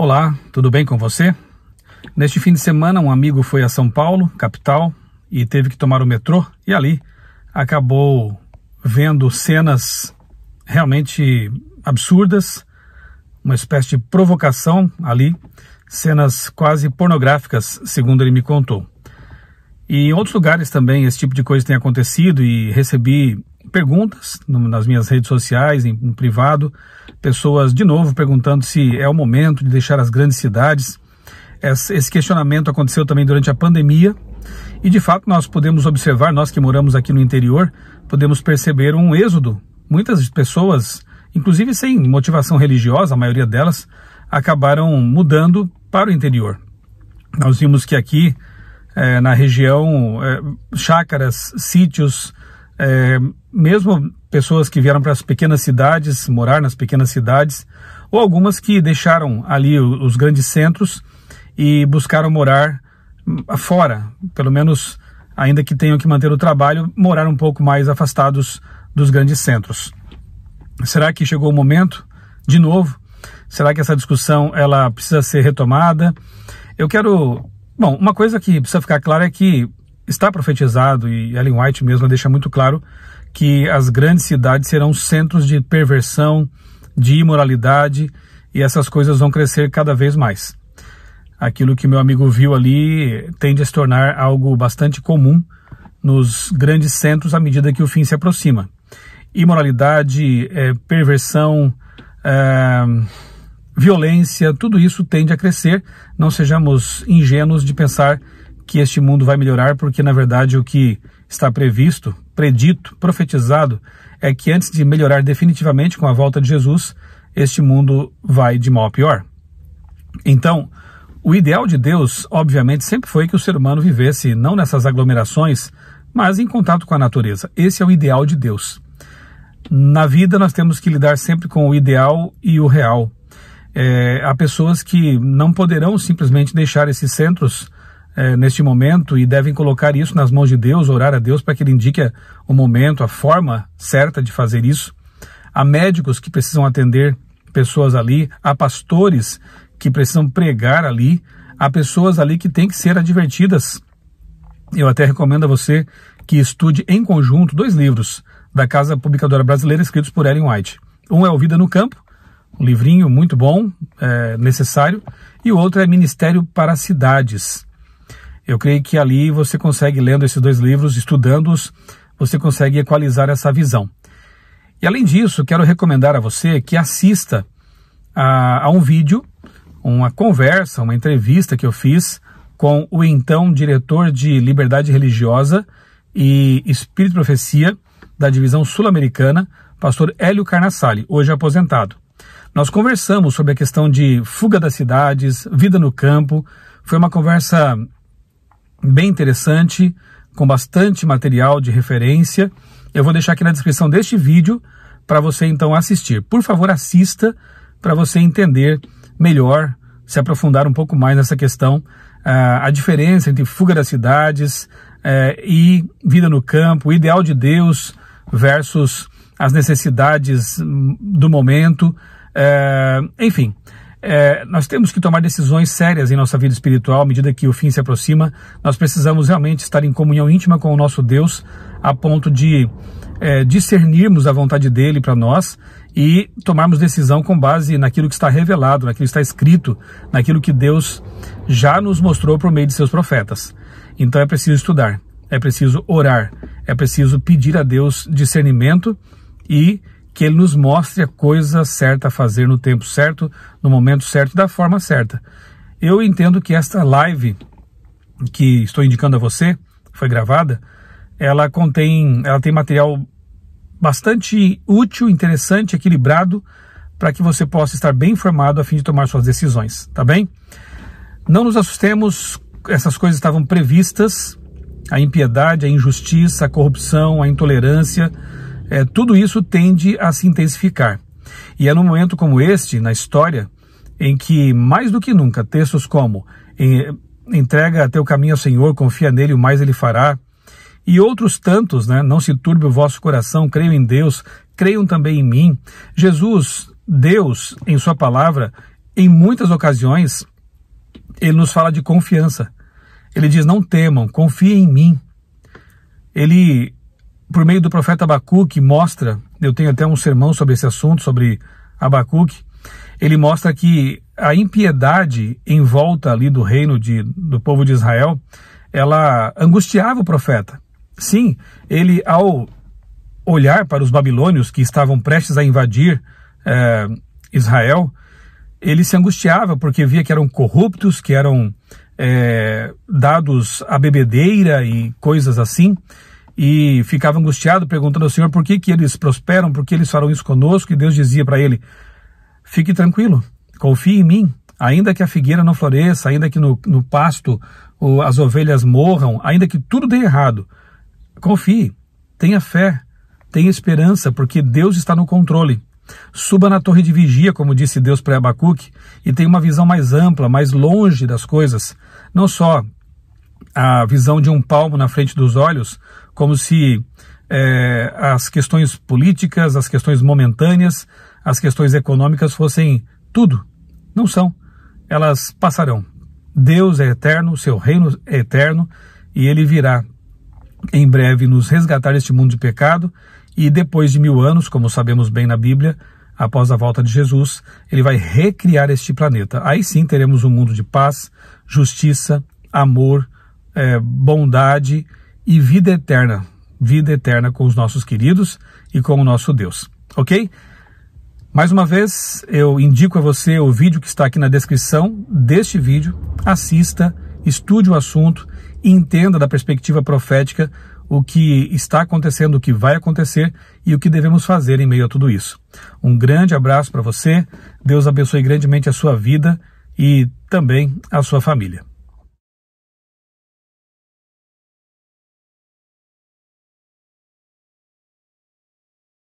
Olá, tudo bem com você? Neste fim de semana, um amigo foi a São Paulo, capital, e teve que tomar o metrô, e ali acabou vendo cenas realmente absurdas, uma espécie de provocação ali, cenas quase pornográficas, segundo ele me contou. E em outros lugares também esse tipo de coisa tem acontecido e recebi perguntas nas minhas redes sociais, em, em privado, pessoas de novo perguntando se é o momento de deixar as grandes cidades. Esse questionamento aconteceu também durante a pandemia, e de fato nós podemos observar, nós que moramos aqui no interior, podemos perceber um êxodo. Muitas pessoas, inclusive sem motivação religiosa, a maioria delas, acabaram mudando para o interior. Nós vimos que aqui é, na região, é, chácaras, sítios, é, mesmo pessoas que vieram para as pequenas cidades, morar nas pequenas cidades, ou algumas que deixaram ali os grandes centros e buscaram morar hum, fora, pelo menos ainda que tenham que manter o trabalho, morar um pouco mais afastados dos grandes centros. Será que chegou o momento de novo? Será que essa discussão ela precisa ser retomada? Eu quero Bom, uma coisa que precisa ficar clara é que está profetizado, e Ellen White mesma deixa muito claro, que as grandes cidades serão centros de perversão, de imoralidade, e essas coisas vão crescer cada vez mais. Aquilo que meu amigo viu ali tende a se tornar algo bastante comum nos grandes centros à medida que o fim se aproxima. Imoralidade, é, perversão, eh, violência, tudo isso tende a crescer. Não sejamos ingênuos de pensar que este mundo vai melhorar, porque na verdade o que está previsto, predito, profetizado é que antes de melhorar definitivamente com a volta de Jesus, este mundo vai de mal a pior. Então, o ideal de Deus, obviamente, sempre foi que o ser humano vivesse não nessas aglomerações, mas em contato com a natureza. Esse é o ideal de Deus. Na vida, nós temos que lidar sempre com o ideal e o real. É, há pessoas que não poderão simplesmente deixar esses centros é, neste momento e devem colocar isso nas mãos de Deus, orar a Deus para que Ele indique o momento, a forma certa de fazer isso. Há médicos que precisam atender pessoas ali, há pastores que precisam pregar ali, há pessoas ali que têm que ser advertidas. Eu até recomendo a você que estude em conjunto dois livros da Casa Publicadora Brasileira escritos por Ellen White. Um é Vida no Campo um livrinho muito bom, é, necessário, e o outro é Ministério para Cidades. Eu creio que ali você consegue, lendo esses dois livros, estudando-os, você consegue equalizar essa visão. E além disso, quero recomendar a você que assista a, a um vídeo, uma conversa, uma entrevista que eu fiz com o então diretor de Liberdade Religiosa e Espírito e Profecia da Divisão Sul-Americana, pastor Hélio Carnassale, hoje aposentado. Nós conversamos sobre a questão de fuga das cidades, vida no campo. Foi uma conversa bem interessante, com bastante material de referência. Eu vou deixar aqui na descrição deste vídeo para você então assistir. Por favor, assista para você entender melhor, se aprofundar um pouco mais nessa questão, ah, a diferença entre fuga das cidades eh, e vida no campo, o ideal de Deus versus as necessidades hum, do momento, é, enfim, é, nós temos que tomar decisões sérias em nossa vida espiritual à medida que o fim se aproxima. Nós precisamos realmente estar em comunhão íntima com o nosso Deus, a ponto de é, discernirmos a vontade dele para nós e tomarmos decisão com base naquilo que está revelado, naquilo que está escrito, naquilo que Deus já nos mostrou por meio de seus profetas. Então é preciso estudar, é preciso orar, é preciso pedir a Deus discernimento e que ele nos mostre a coisa certa a fazer no tempo certo, no momento certo, da forma certa. Eu entendo que esta live que estou indicando a você, foi gravada, ela contém, ela tem material bastante útil, interessante, equilibrado para que você possa estar bem informado a fim de tomar suas decisões, tá bem? Não nos assustemos, essas coisas estavam previstas, a impiedade, a injustiça, a corrupção, a intolerância, é, tudo isso tende a se intensificar. E é num momento como este, na história, em que mais do que nunca textos como entrega teu caminho ao Senhor, confia nele, o mais ele fará, e outros tantos, né? Não se turbe o vosso coração, creiam em Deus, creiam também em mim. Jesus, Deus, em sua palavra, em muitas ocasiões, ele nos fala de confiança. Ele diz: "Não temam, confiem em mim". Ele por meio do profeta Abacuque, mostra, eu tenho até um sermão sobre esse assunto, sobre Abacuque, ele mostra que a impiedade em volta ali do reino de, do povo de Israel, ela angustiava o profeta. Sim, ele ao olhar para os babilônios que estavam prestes a invadir eh, Israel, ele se angustiava porque via que eram corruptos, que eram eh, dados à bebedeira e coisas assim e ficava angustiado perguntando ao Senhor por que, que eles prosperam, por que eles farão isso conosco, e Deus dizia para ele, fique tranquilo, confie em mim, ainda que a figueira não floresça, ainda que no, no pasto ou as ovelhas morram, ainda que tudo dê errado, confie, tenha fé, tenha esperança, porque Deus está no controle. Suba na torre de vigia, como disse Deus para Abacuque, e tenha uma visão mais ampla, mais longe das coisas. Não só a visão de um palmo na frente dos olhos, como se é, as questões políticas, as questões momentâneas, as questões econômicas fossem tudo. Não são. Elas passarão. Deus é eterno, seu reino é eterno e ele virá em breve nos resgatar deste mundo de pecado e depois de mil anos, como sabemos bem na Bíblia, após a volta de Jesus, ele vai recriar este planeta. Aí sim teremos um mundo de paz, justiça, amor, é, bondade e vida eterna, vida eterna com os nossos queridos e com o nosso Deus, ok? Mais uma vez, eu indico a você o vídeo que está aqui na descrição deste vídeo. Assista, estude o assunto entenda da perspectiva profética o que está acontecendo, o que vai acontecer e o que devemos fazer em meio a tudo isso. Um grande abraço para você, Deus abençoe grandemente a sua vida e também a sua família.